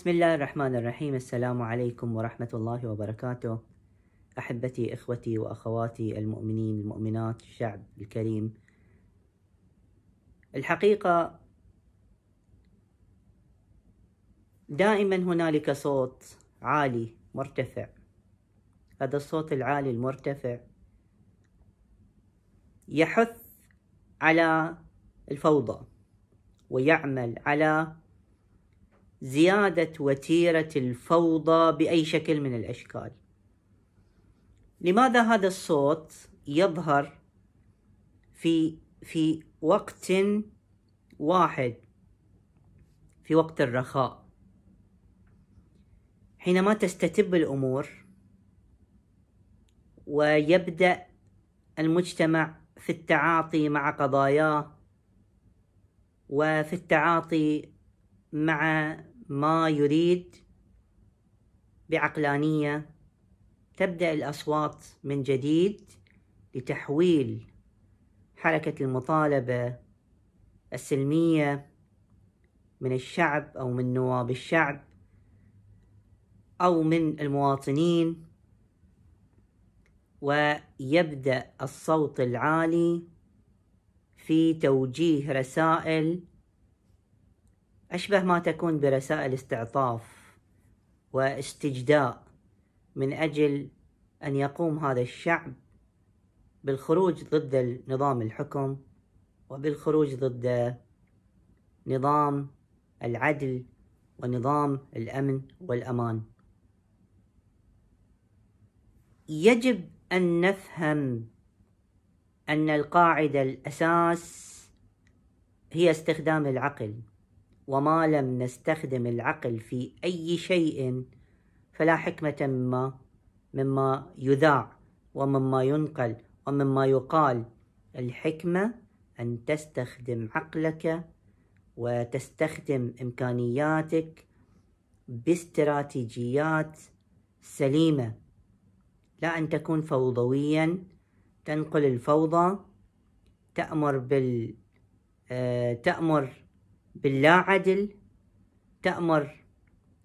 بسم الله الرحمن الرحيم السلام عليكم ورحمة الله وبركاته أحبتي إخوتي وأخواتي المؤمنين المؤمنات الشعب الكريم الحقيقة دائما هنالك صوت عالي مرتفع هذا الصوت العالي المرتفع يحث على الفوضى ويعمل على زيادة وتيرة الفوضى بأي شكل من الأشكال لماذا هذا الصوت يظهر في في وقت واحد في وقت الرخاء حينما تستتب الأمور ويبدأ المجتمع في التعاطي مع قضاياه وفي التعاطي مع ما يريد بعقلانية تبدأ الأصوات من جديد لتحويل حركة المطالبة السلمية من الشعب أو من نواب الشعب أو من المواطنين ويبدأ الصوت العالي في توجيه رسائل أشبه ما تكون برسائل استعطاف واستجداء من أجل أن يقوم هذا الشعب بالخروج ضد نظام الحكم وبالخروج ضد نظام العدل ونظام الأمن والأمان يجب أن نفهم أن القاعدة الأساس هي استخدام العقل وما لم نستخدم العقل في أي شيء فلا حكمة مما مما يذاع ومما ينقل ومما يقال الحكمة أن تستخدم عقلك وتستخدم إمكانياتك باستراتيجيات سليمة لا أن تكون فوضويا تنقل الفوضى تأمر بال آه، تأمر باللا عدل تأمر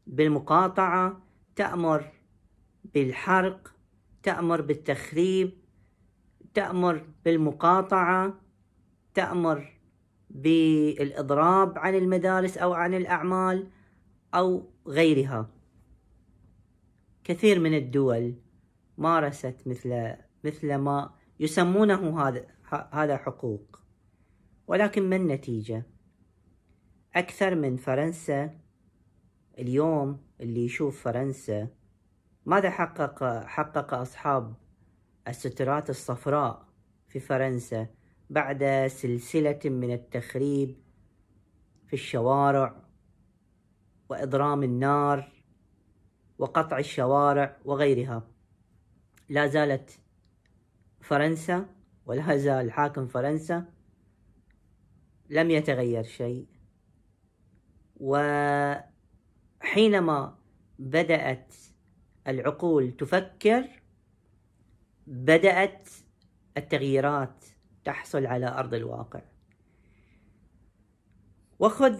بالمقاطعة تأمر بالحرق تأمر بالتخريب تأمر بالمقاطعة تأمر بالإضراب عن المدارس أو عن الأعمال أو غيرها كثير من الدول مارست مثل مثل ما يسمونه هذا هذا حقوق ولكن ما النتيجه أكثر من فرنسا اليوم اللي يشوف فرنسا ماذا حقق حقق أصحاب السترات الصفراء في فرنسا بعد سلسلة من التخريب في الشوارع وإضرام النار وقطع الشوارع وغيرها لا زالت فرنسا ولا زال حاكم فرنسا لم يتغير شيء وحينما بدأت العقول تفكر بدأت التغييرات تحصل على أرض الواقع وخذ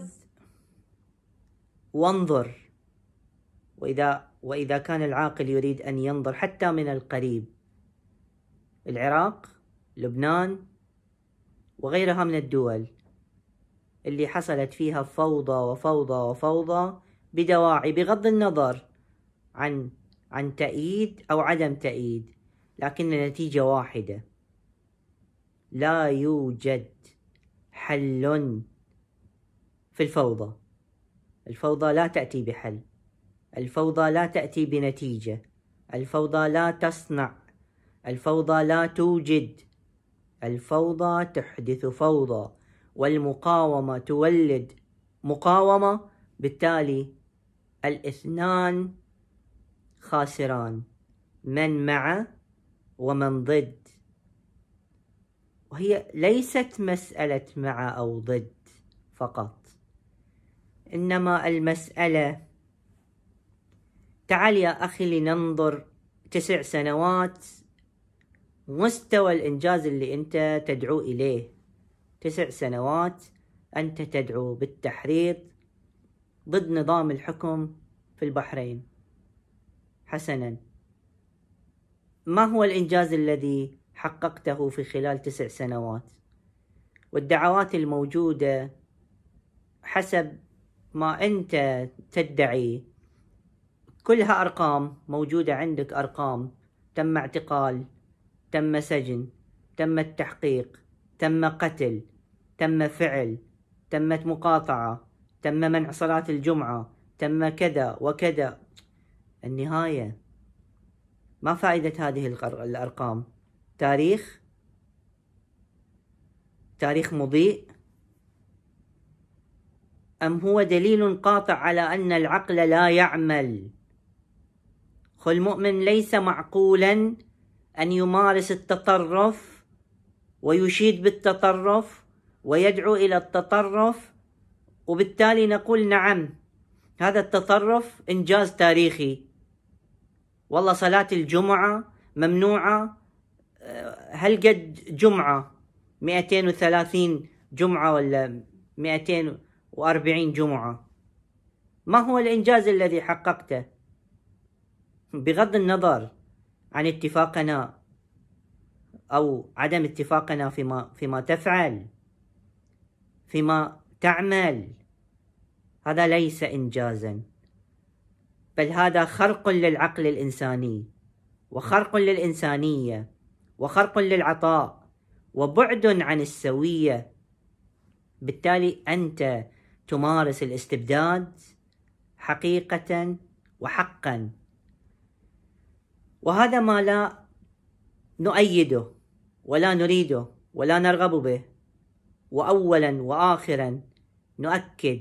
وانظر وإذا وإذا كان العاقل يريد أن ينظر حتى من القريب العراق لبنان وغيرها من الدول اللي حصلت فيها فوضى وفوضى وفوضى بدواعي بغض النظر عن عن تأييد أو عدم تأييد لكن النتيجة واحدة لا يوجد حل في الفوضى الفوضى لا تأتي بحل الفوضى لا تأتي بنتيجة الفوضى لا تصنع الفوضى لا توجد الفوضى تحدث فوضى والمقاومة تولد مقاومة بالتالي الاثنان خاسران من مع ومن ضد وهي ليست مسألة مع أو ضد فقط إنما المسألة تعال يا أخي لننظر تسع سنوات مستوى الإنجاز اللي أنت تدعو إليه تسع سنوات أنت تدعو بالتحريض ضد نظام الحكم في البحرين حسنا ما هو الإنجاز الذي حققته في خلال تسع سنوات والدعوات الموجودة حسب ما أنت تدعي كلها أرقام موجودة عندك أرقام تم اعتقال تم سجن تم التحقيق تم قتل تم فعل تمت مقاطعة تم منع صلاة الجمعة تم كذا وكذا النهاية ما فائدة هذه الأرقام تاريخ تاريخ مضيء أم هو دليل قاطع على أن العقل لا يعمل خو المؤمن ليس معقولا أن يمارس التطرف ويشيد بالتطرف ويدعو الى التطرف وبالتالي نقول نعم هذا التطرف انجاز تاريخي والله صلاه الجمعه ممنوعه آه، هل قد جمعه 230 جمعه ولا 240 جمعه ما هو الانجاز الذي حققته بغض النظر عن اتفاقنا أو عدم اتفاقنا فيما فيما تفعل فيما تعمل هذا ليس إنجازا بل هذا خرق للعقل الإنساني وخرق للإنسانية وخرق للعطاء وبعد عن السوية بالتالي أنت تمارس الاستبداد حقيقة وحقا وهذا ما لا نؤيده ولا نريده ولا نرغب به واولا واخرا نؤكد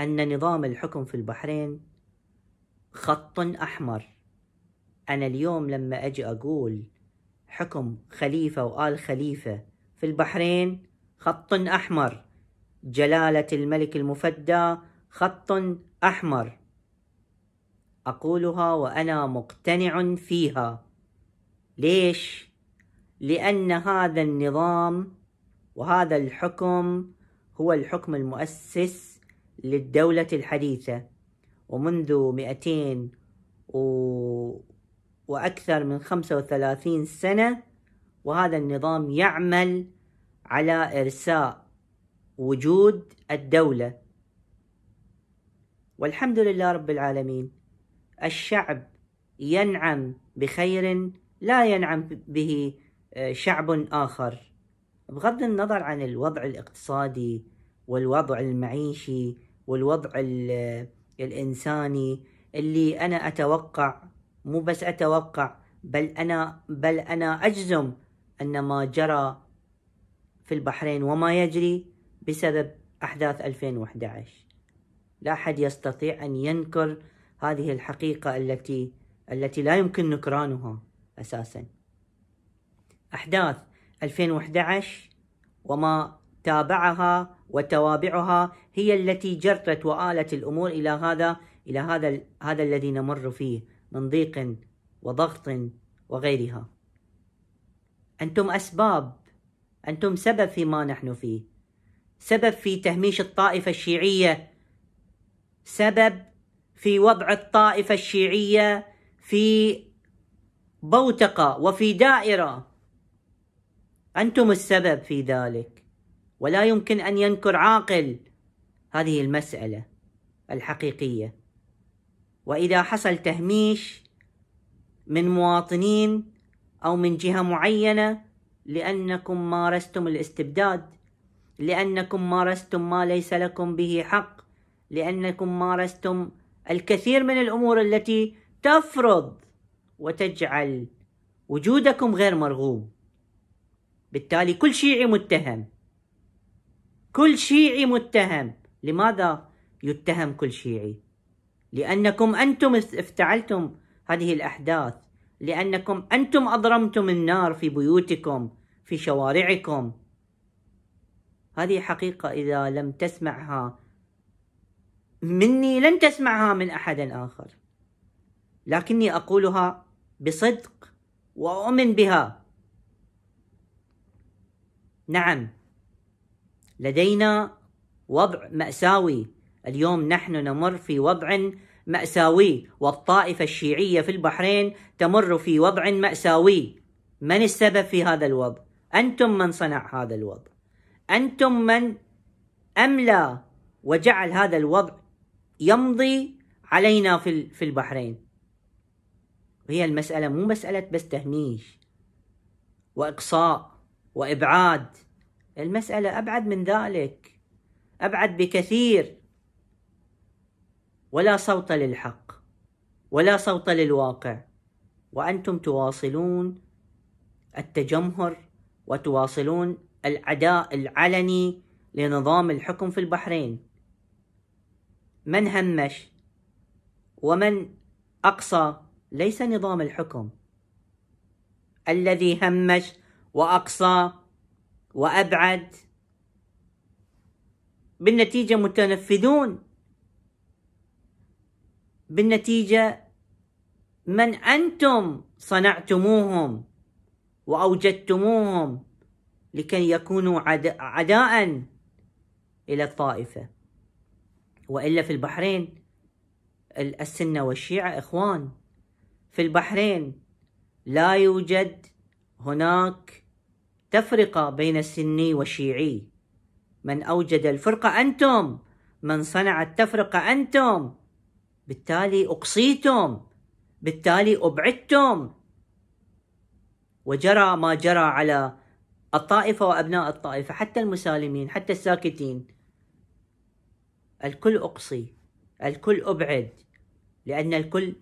ان نظام الحكم في البحرين خط احمر انا اليوم لما اجي اقول حكم خليفه وال خليفه في البحرين خط احمر جلاله الملك المفدى خط احمر اقولها وانا مقتنع فيها ليش؟ لأن هذا النظام وهذا الحكم هو الحكم المؤسس للدولة الحديثة ومنذ 200 و... وأكثر من 35 سنة وهذا النظام يعمل على إرساء وجود الدولة والحمد لله رب العالمين الشعب ينعم بخير لا ينعم به آه، شعب آخر بغض النظر عن الوضع الاقتصادي والوضع المعيشي والوضع آه، الإنساني اللي أنا أتوقع مو بس أتوقع بل أنا بل أنا أجزم أن ما جرى في البحرين وما يجري بسبب أحداث 2011 لا أحد يستطيع أن ينكر هذه الحقيقة التي التي لا يمكن نكرانها أساسا أحداث 2011 وما تابعها وتوابعها هي التي جرت وآلت الأمور إلى هذا إلى هذا هذا الذي نمر فيه من ضيق وضغط وغيرها. أنتم أسباب، أنتم سبب فيما نحن فيه. سبب في تهميش الطائفة الشيعية. سبب في وضع الطائفة الشيعية في بوتقة وفي دائرة أنتم السبب في ذلك ولا يمكن أن ينكر عاقل هذه المسألة الحقيقية وإذا حصل تهميش من مواطنين أو من جهة معينة لأنكم مارستم الاستبداد لأنكم مارستم ما ليس لكم به حق لأنكم مارستم الكثير من الأمور التي تفرض وتجعل وجودكم غير مرغوب بالتالي كل شيعي متهم كل شيعي متهم لماذا يتهم كل شيعي لأنكم أنتم افتعلتم هذه الأحداث لأنكم أنتم أضرمتم النار في بيوتكم في شوارعكم هذه حقيقة إذا لم تسمعها مني لن تسمعها من أحد آخر لكني أقولها بصدق واؤمن بها نعم لدينا وضع ماساوي اليوم نحن نمر في وضع ماساوي والطائفه الشيعيه في البحرين تمر في وضع ماساوي من السبب في هذا الوضع انتم من صنع هذا الوضع انتم من املى وجعل هذا الوضع يمضي علينا في البحرين هي المسألة مو مسألة بس تهميش وإقصاء وإبعاد المسألة أبعد من ذلك أبعد بكثير ولا صوت للحق ولا صوت للواقع وأنتم تواصلون التجمهر وتواصلون العداء العلني لنظام الحكم في البحرين من همش ومن أقصى ليس نظام الحكم الذي همش واقصى وابعد بالنتيجه متنفذون بالنتيجه من انتم صنعتموهم واوجدتموهم لكي يكونوا عداء الى الطائفه والا في البحرين السنه والشيعه اخوان في البحرين لا يوجد هناك تفرقة بين السني والشيعي من أوجد الفرقة أنتم من صنع التفرقة أنتم بالتالي أقصيتم بالتالي أبعدتم وجرى ما جرى على الطائفة وأبناء الطائفة حتى المسالمين حتى الساكتين الكل أقصي الكل أبعد لأن الكل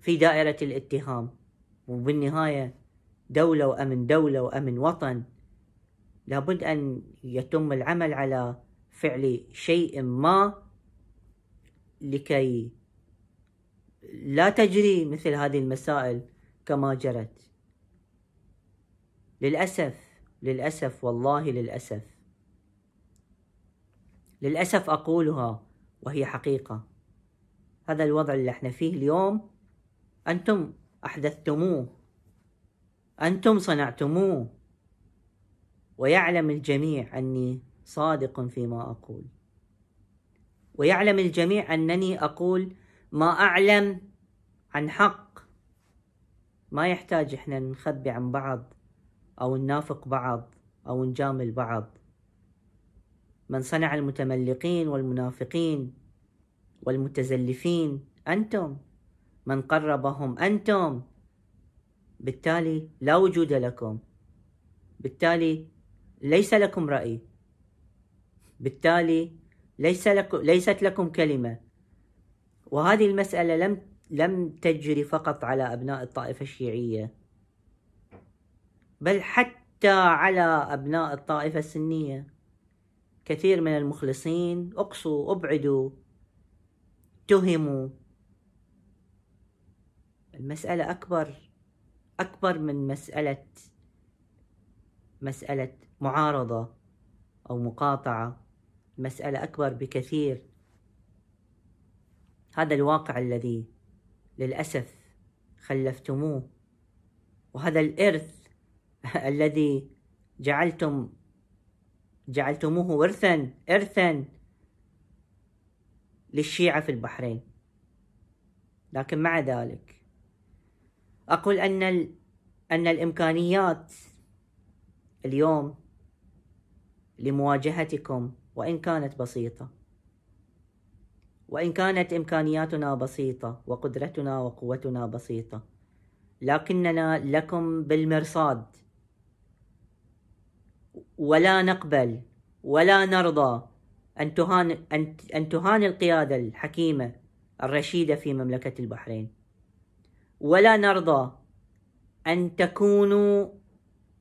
في دائرة الاتهام وبالنهاية دولة وأمن دولة وأمن وطن لابد أن يتم العمل على فعل شيء ما لكي لا تجري مثل هذه المسائل كما جرت للأسف للأسف والله للأسف للأسف أقولها وهي حقيقة هذا الوضع اللي احنا فيه اليوم أنتم أحدثتموه أنتم صنعتموه ويعلم الجميع أني صادق فيما أقول ويعلم الجميع أنني أقول ما أعلم عن حق ما يحتاج إحنا نخبي عن بعض أو ننافق بعض أو نجامل بعض من صنع المتملقين والمنافقين والمتزلفين أنتم من قربهم أنتم بالتالي لا وجود لكم بالتالي ليس لكم رأي بالتالي ليس لك ليست لكم كلمة وهذه المسألة لم لم تجري فقط على أبناء الطائفة الشيعية بل حتى على أبناء الطائفة السنية كثير من المخلصين أقصوا أبعدوا تهموا المسألة أكبر أكبر من مسألة مسألة معارضة أو مقاطعة المسألة أكبر بكثير هذا الواقع الذي للأسف خلفتموه وهذا الإرث الذي جعلتم جعلتموه ورثا إرثا للشيعة في البحرين لكن مع ذلك أقول أن أن الإمكانيات اليوم لمواجهتكم وإن كانت بسيطة وإن كانت إمكانياتنا بسيطة وقدرتنا وقوتنا بسيطة لكننا لكم بالمرصاد ولا نقبل ولا نرضى أن تهان, أن, أن تهان القيادة الحكيمة الرشيدة في مملكة البحرين ولا نرضى أن تكونوا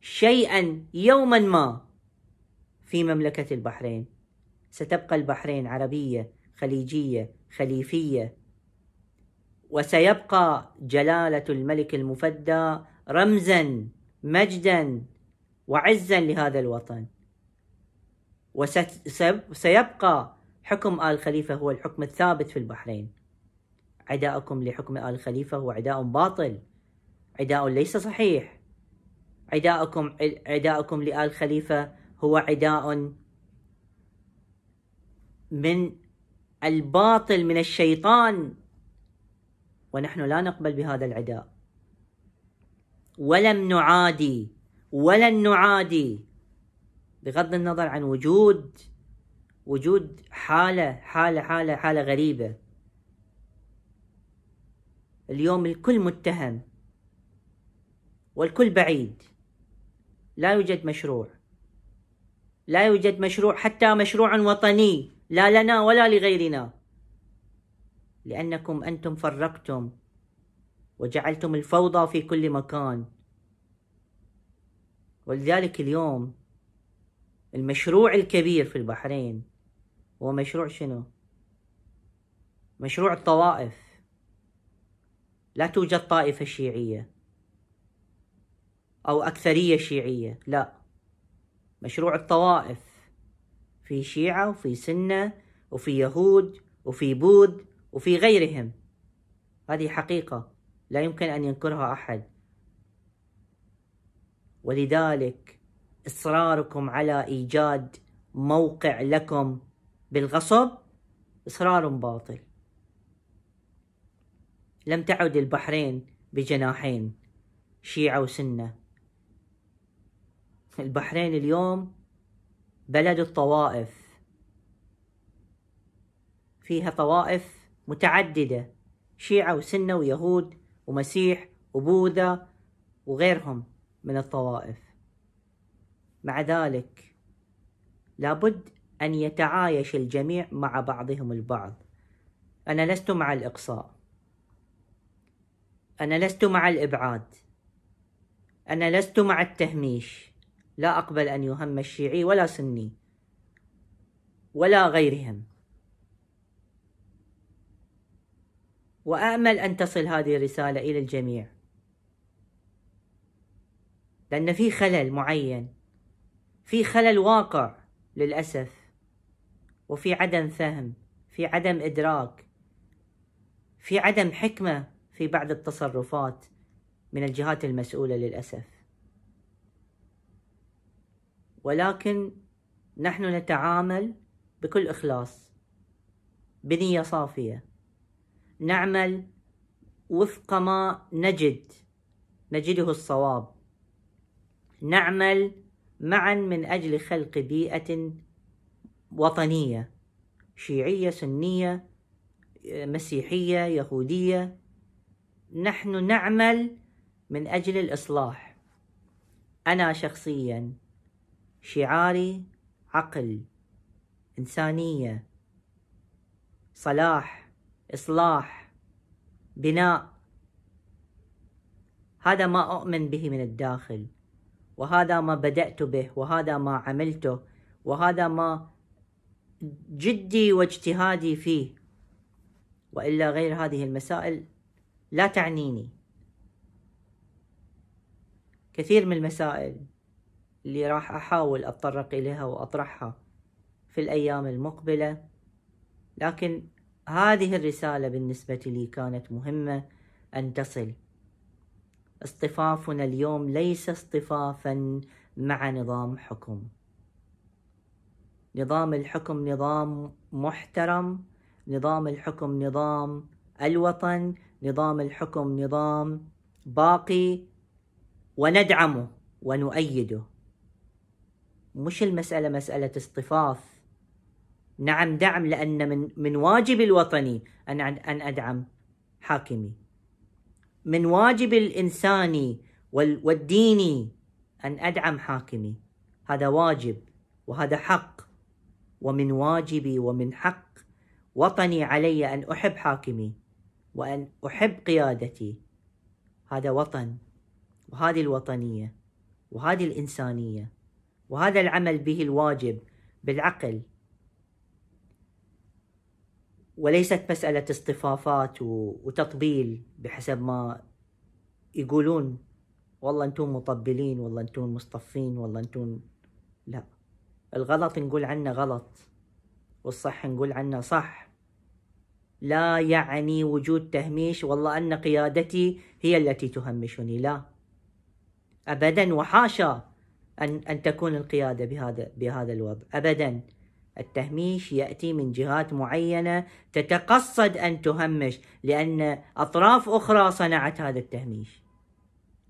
شيئا يوما ما في مملكة البحرين ستبقى البحرين عربية خليجية خليفية وسيبقى جلالة الملك المفدى رمزا مجدا وعزا لهذا الوطن وسيبقى حكم آل خليفة هو الحكم الثابت في البحرين عداءكم لحكم آل خليفة هو عداء باطل عداء ليس صحيح عداءكم عداءكم لآل خليفة هو عداء من الباطل من الشيطان ونحن لا نقبل بهذا العداء ولم نعادي ولن نعادي بغض النظر عن وجود وجود حاله حاله حاله حاله غريبه اليوم الكل متهم والكل بعيد لا يوجد مشروع لا يوجد مشروع حتى مشروع وطني لا لنا ولا لغيرنا لأنكم أنتم فرقتم وجعلتم الفوضى في كل مكان ولذلك اليوم المشروع الكبير في البحرين هو مشروع شنو؟ مشروع الطوائف لا توجد طائفة شيعية أو أكثرية شيعية لا مشروع الطوائف في شيعة وفي سنة وفي يهود وفي بود وفي غيرهم هذه حقيقة لا يمكن أن ينكرها أحد ولذلك إصراركم على إيجاد موقع لكم بالغصب إصرار باطل لم تعد البحرين بجناحين شيعة وسنة البحرين اليوم بلد الطوائف فيها طوائف متعددة شيعة وسنة ويهود ومسيح وبوذا وغيرهم من الطوائف مع ذلك لابد أن يتعايش الجميع مع بعضهم البعض أنا لست مع الإقصاء أنا لست مع الإبعاد أنا لست مع التهميش لا أقبل أن يهم الشيعي ولا سني ولا غيرهم وأأمل أن تصل هذه الرسالة إلى الجميع لأن في خلل معين في خلل واقع للأسف وفي عدم فهم في عدم إدراك في عدم حكمة في بعض التصرفات من الجهات المسؤولة للأسف ولكن نحن نتعامل بكل إخلاص بنية صافية نعمل وفق ما نجد نجده الصواب نعمل معا من أجل خلق بيئة وطنية شيعية سنية مسيحية يهودية نحن نعمل من أجل الإصلاح أنا شخصيا شعاري عقل إنسانية صلاح إصلاح بناء هذا ما أؤمن به من الداخل وهذا ما بدأت به وهذا ما عملته وهذا ما جدي واجتهادي فيه وإلا غير هذه المسائل لا تعنيني كثير من المسائل اللي راح أحاول أتطرق إليها وأطرحها في الأيام المقبلة لكن هذه الرسالة بالنسبة لي كانت مهمة أن تصل اصطفافنا اليوم ليس اصطفافا مع نظام حكم نظام الحكم نظام محترم نظام الحكم نظام الوطن نظام الحكم نظام باقي وندعمه ونؤيده مش المسألة مسألة اصطفاف نعم دعم لأن من, من واجب الوطني أن, أن أدعم حاكمي من واجب الإنساني والديني أن أدعم حاكمي هذا واجب وهذا حق ومن واجبي ومن حق وطني علي أن أحب حاكمي وأن أحب قيادتي هذا وطن وهذه الوطنية وهذه الإنسانية وهذا العمل به الواجب بالعقل وليست مسألة اصطفافات وتطبيل بحسب ما يقولون والله انتم مطبلين والله انتم مصطفين والله انتم لا الغلط نقول عنه غلط والصح نقول عنه صح لا يعني وجود تهميش والله أن قيادتي هي التي تهمشني لا أبدا وحاشا أن, أن تكون القيادة بهذا, بهذا الوضع أبدا التهميش يأتي من جهات معينة تتقصد أن تهمش لأن أطراف أخرى صنعت هذا التهميش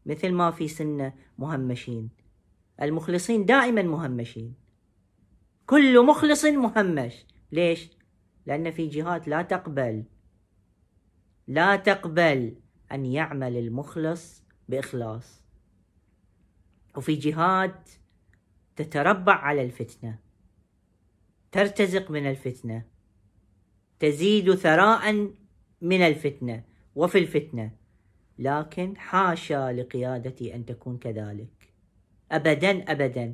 مثل ما في سنة مهمشين المخلصين دائما مهمشين كل مخلص مهمش ليش؟ لأن في جهات لا تقبل لا تقبل أن يعمل المخلص بإخلاص وفي جهات تتربع على الفتنة ترتزق من الفتنة تزيد ثراء من الفتنة وفي الفتنة لكن حاشا لقيادتي أن تكون كذلك أبدا أبدا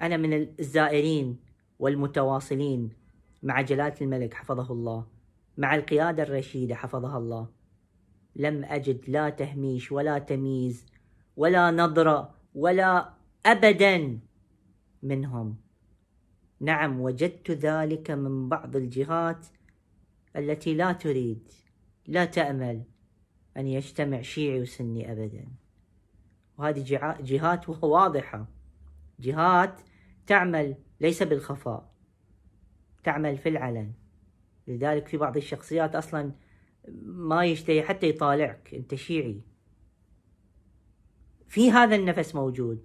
أنا من الزائرين والمتواصلين مع جلالة الملك حفظه الله مع القيادة الرشيدة حفظها الله لم أجد لا تهميش ولا تمييز ولا نظرة ولا أبدا منهم نعم وجدت ذلك من بعض الجهات التي لا تريد لا تأمل أن يجتمع شيعي وسني أبدا وهذه جهات واضحة جهات تعمل ليس بالخفاء تعمل في العلن لذلك في بعض الشخصيات أصلا ما يشتهي حتى يطالعك أنت شيعي في هذا النفس موجود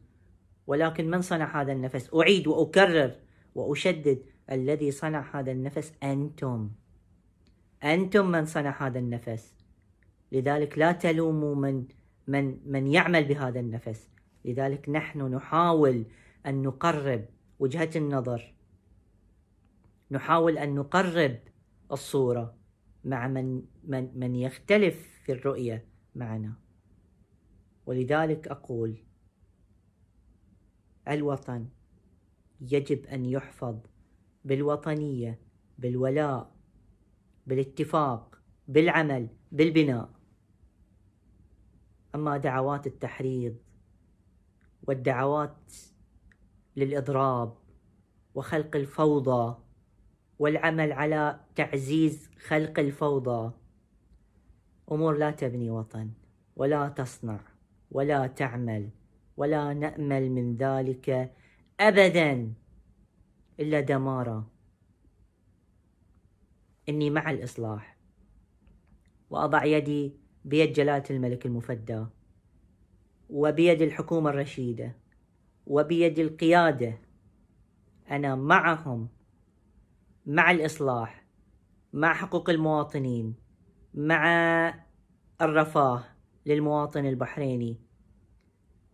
ولكن من صنع هذا النفس أعيد وأكرر وأشدد الذي صنع هذا النفس أنتم أنتم من صنع هذا النفس لذلك لا تلوموا من من من يعمل بهذا النفس لذلك نحن نحاول أن نقرب وجهة النظر نحاول أن نقرب الصورة مع من, من, من يختلف في الرؤية معنا ولذلك أقول الوطن يجب أن يحفظ بالوطنية بالولاء بالاتفاق بالعمل بالبناء أما دعوات التحريض والدعوات للإضراب وخلق الفوضى والعمل على تعزيز خلق الفوضى أمور لا تبني وطن ولا تصنع ولا تعمل ولا نأمل من ذلك أبدا إلا دمارة إني مع الإصلاح وأضع يدي بيد جلالة الملك المفدى وبيد الحكومة الرشيدة وبيد القيادة أنا معهم مع الإصلاح مع حقوق المواطنين مع الرفاه للمواطن البحريني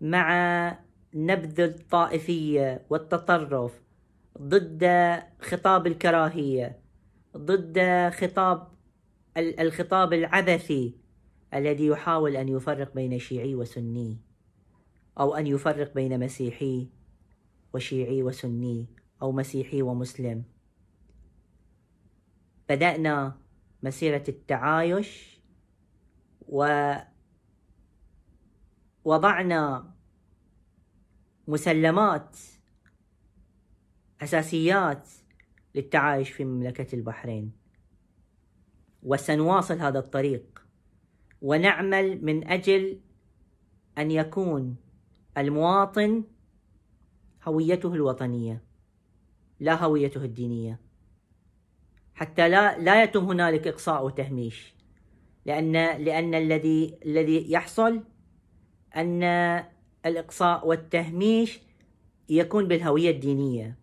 مع نبذ الطائفية والتطرف ضد خطاب الكراهية ضد خطاب الخطاب العبثي الذي يحاول أن يفرق بين شيعي وسني أو أن يفرق بين مسيحي وشيعي وسني أو مسيحي ومسلم بدأنا مسيرة التعايش ووضعنا مسلمات أساسيات للتعايش في مملكة البحرين وسنواصل هذا الطريق ونعمل من أجل أن يكون المواطن هويته الوطنية لا هويته الدينية حتى لا لا يتم هنالك إقصاء وتهميش لأن لأن الذي الذي يحصل أن الإقصاء والتهميش يكون بالهوية الدينية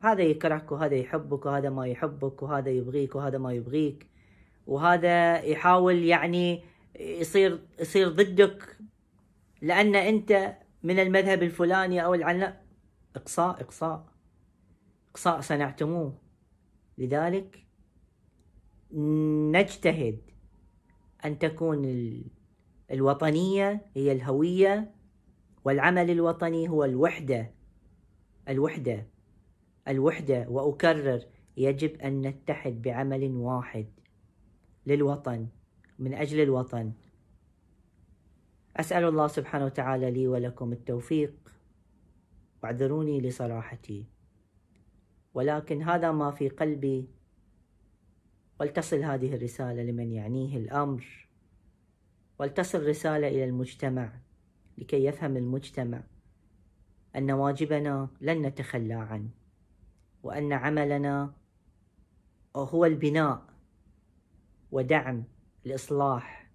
هذا يكرهك وهذا يحبك وهذا ما يحبك وهذا يبغيك وهذا ما يبغيك وهذا يحاول يعني يصير يصير ضدك لأن أنت من المذهب الفلاني أو العلم إقصاء إقصاء إقصاء صنعتموه لذلك نجتهد أن تكون الوطنية هي الهوية والعمل الوطني هو الوحدة الوحدة الوحدة وأكرر يجب أن نتحد بعمل واحد للوطن من أجل الوطن أسأل الله سبحانه وتعالى لي ولكم التوفيق واعذروني لصراحتي ولكن هذا ما في قلبي ولتصل هذه الرسالة لمن يعنيه الأمر ولتصل رسالة إلى المجتمع لكي يفهم المجتمع أن واجبنا لن نتخلى عنه وأن عملنا هو البناء ودعم الإصلاح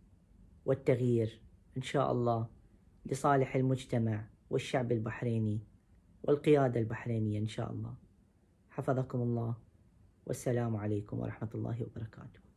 والتغيير إن شاء الله لصالح المجتمع والشعب البحريني والقيادة البحرينية إن شاء الله حفظكم الله والسلام عليكم ورحمة الله وبركاته